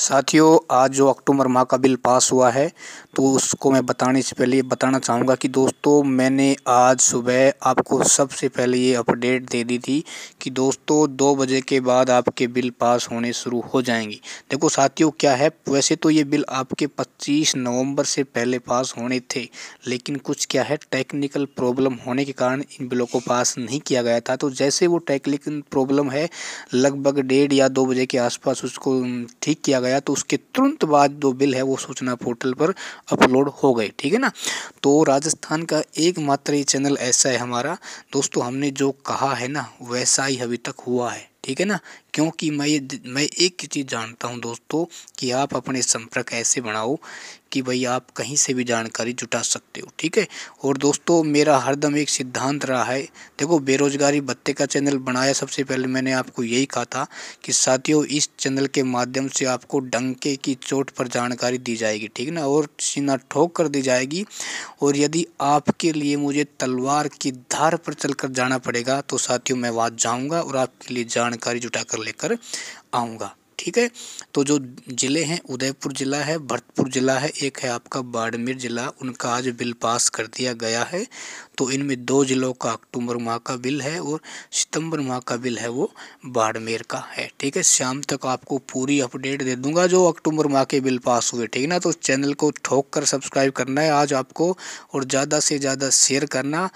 साथियों आज जो अक्टूबर माह का बिल पास हुआ है तो उसको मैं बताने से पहले बताना चाहूँगा कि दोस्तों मैंने आज सुबह आपको सबसे पहले ये अपडेट दे दी थी कि दोस्तों दो बजे के बाद आपके बिल पास होने शुरू हो जाएंगी देखो साथियों क्या है वैसे तो ये बिल आपके 25 नवंबर से पहले पास होने थे लेकिन कुछ क्या है टेक्निकल प्रॉब्लम होने के कारण इन बिलों को पास नहीं किया गया था तो जैसे वो टेक्निकल प्रॉब्लम है लगभग डेढ़ या दो बजे के आसपास उसको ठीक किया गया गया तो उसके तुरंत बाद जो बिल है वो सूचना पोर्टल पर अपलोड हो गए ठीक है ना तो राजस्थान का एकमात्र ये चैनल ऐसा है हमारा दोस्तों हमने जो कहा है ना वैसा ही अभी तक हुआ है ठीक है ना क्योंकि मैं मैं एक चीज़ जानता हूँ दोस्तों कि आप अपने संपर्क ऐसे बनाओ कि भाई आप कहीं से भी जानकारी जुटा सकते हो ठीक है और दोस्तों मेरा हरदम एक सिद्धांत रहा है देखो बेरोजगारी भत्ते का चैनल बनाया सबसे पहले मैंने आपको यही कहा था कि साथियों इस चैनल के माध्यम से आपको डंके की चोट पर जानकारी दी जाएगी ठीक ना और सीना ठोक कर दी जाएगी और यदि आपके लिए मुझे तलवार की धार पर चल जाना पड़ेगा तो साथियों मैं वहाँ जाऊँगा और आपके लिए जानकारी जुटा कर लेकर आऊँगा ठीक है तो जो ज़िले हैं उदयपुर ज़िला है भरतपुर ज़िला है एक है आपका बाड़मेर ज़िला उनका आज बिल पास कर दिया गया है तो इनमें दो ज़िलों का अक्टूबर माह का बिल है और सितंबर माह का बिल है वो बाड़मेर का है ठीक है शाम तक आपको पूरी अपडेट दे दूंगा जो अक्टूबर माह के बिल पास हुए ठीक है ना तो चैनल को ठोक कर सब्सक्राइब करना है आज आपको और ज़्यादा से ज़्यादा शेयर करना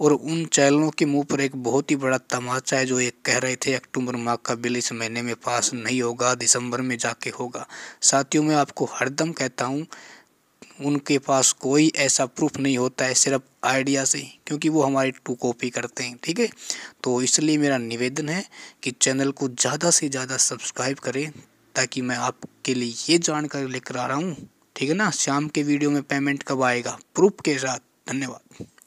और उन चैनलों के मुंह पर एक बहुत ही बड़ा तमाचा है जो ये कह रहे थे अक्टूबर माह का बिल इस महीने में पास नहीं होगा दिसंबर में जाके होगा साथियों मैं आपको हरदम कहता हूँ उनके पास कोई ऐसा प्रूफ नहीं होता है सिर्फ आइडिया से क्योंकि वो हमारी टू कॉपी करते हैं ठीक है तो इसलिए मेरा निवेदन है कि चैनल को ज़्यादा से ज़्यादा सब्सक्राइब करें ताकि मैं आपके लिए ये जानकारी लेकर आ रहा हूँ ठीक है ना शाम के वीडियो में पेमेंट कब आएगा प्रूफ के साथ धन्यवाद